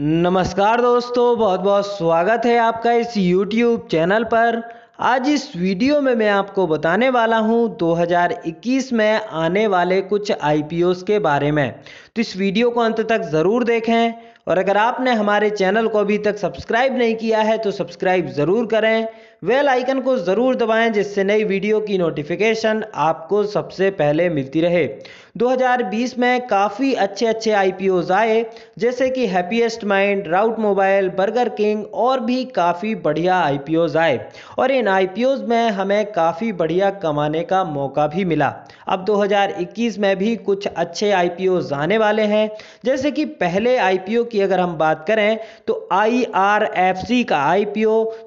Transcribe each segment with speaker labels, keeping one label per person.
Speaker 1: नमस्कार दोस्तों बहुत बहुत स्वागत है आपका इस YouTube चैनल पर आज इस वीडियो में मैं आपको बताने वाला हूं 2021 में आने वाले कुछ आई के बारे में तो इस वीडियो को अंत तक ज़रूर देखें और अगर आपने हमारे चैनल को अभी तक सब्सक्राइब नहीं किया है तो सब्सक्राइब ज़रूर करें वेल आइकन को ज़रूर दबाएं जिससे नई वीडियो की नोटिफिकेशन आपको सबसे पहले मिलती रहे 2020 में काफ़ी अच्छे अच्छे आई आए जैसे कि Happiest Mind Route Mobile Burger King और भी काफ़ी बढ़िया आई आए और इन आई में हमें काफ़ी बढ़िया कमाने का मौका भी मिला अब 2021 में भी कुछ अच्छे आई आने वाले हैं जैसे कि पहले आई की अगर हम बात करें तो आई का आई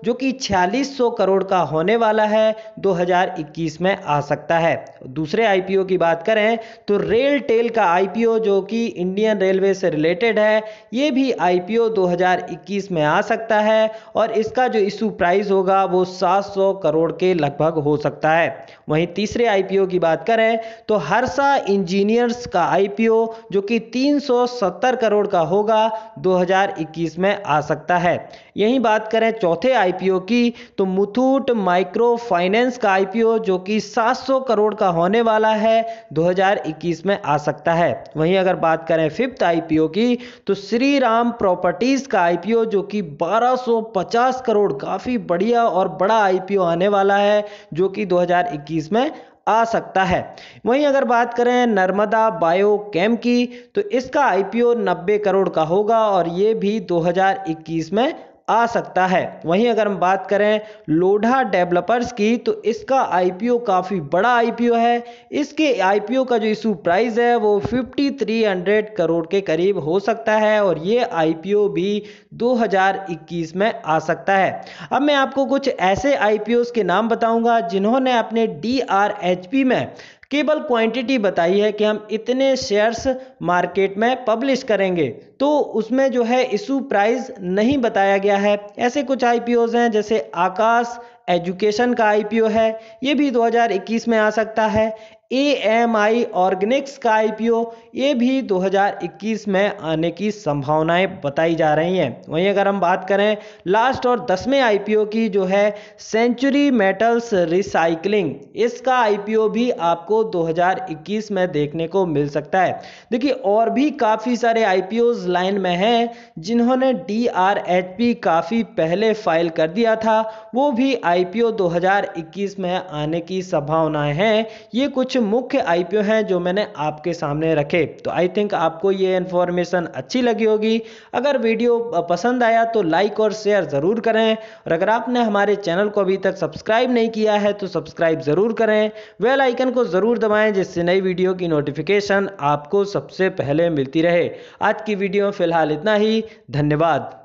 Speaker 1: जो कि छियालीस करोड़ का होने वाला है 2021 में आ सकता है दूसरे आई की बात करें तो रेल टेल का आई जो कि इंडियन रेलवे से रिलेटेड है ये भी आई पी में आ सकता है और इसका जो इशू प्राइस होगा वो 700 करोड़ के लगभग हो सकता है वहीं तीसरे आई की बात करें है तो हर्षा इंजीनियर्स का आईपीओ जो कि 370 करोड़ का होगा 2021 में आ सकता है यही बात करें चौथे आईपीओ की तो मुथूट माइक्रो फाइनेंस का आईपीओ जो कि 700 करोड़ का होने वाला है 2021 में आ सकता है वहीं अगर बात करें फिफ्थ आईपीओ की तो श्री राम प्रॉपर्टीज का आईपीओ जो कि 1250 करोड़ काफ़ी बढ़िया और बड़ा आईपीओ आने वाला है जो कि 2021 में आ सकता है वहीं अगर बात करें नर्मदा बायो कैम की तो इसका आईपीओ 90 करोड़ का होगा और ये भी 2021 में आ सकता है वहीं अगर हम बात करें लोढ़ा डेवलपर्स की तो इसका आईपीओ काफ़ी बड़ा आईपीओ है इसके आईपीओ का जो इशू प्राइस है वो 5300 करोड़ के करीब हो सकता है और ये आईपीओ भी 2021 में आ सकता है अब मैं आपको कुछ ऐसे आईपीओस के नाम बताऊंगा जिन्होंने अपने डी में केवल क्वांटिटी बताई है कि हम इतने शेयर्स मार्केट में पब्लिश करेंगे तो उसमें जो है इशू प्राइस नहीं बताया गया है ऐसे कुछ आई हैं जैसे आकाश एजुकेशन का आईपीओ है ये भी 2021 में आ सकता है ए एम आई ऑर्गेनिक्स का आईपीओ ये भी 2021 में आने की संभावनाएं बताई जा रही हैं वहीं अगर हम बात करें लास्ट और दसवें आईपीओ की जो है सेंचुरी मेटल्स रिसाइकलिंग इसका आईपीओ भी आपको 2021 में देखने को मिल सकता है देखिए और भी काफ़ी सारे आईपीओज लाइन में हैं जिन्होंने डी काफ़ी पहले फाइल कर दिया था वो भी आई आईपीओ 2021 में आने की संभावनाएं हैं ये कुछ मुख्य आईपीओ हैं जो मैंने आपके सामने रखे तो आई थिंक आपको ये इन्फॉर्मेशन अच्छी लगी होगी अगर वीडियो पसंद आया तो लाइक और शेयर ज़रूर करें और अगर आपने हमारे चैनल को अभी तक सब्सक्राइब नहीं किया है तो सब्सक्राइब ज़रूर करें वेल आइकन को ज़रूर दबाएं जिससे नई वीडियो की नोटिफिकेशन आपको सबसे पहले मिलती रहे आज की वीडियो में फिलहाल इतना ही धन्यवाद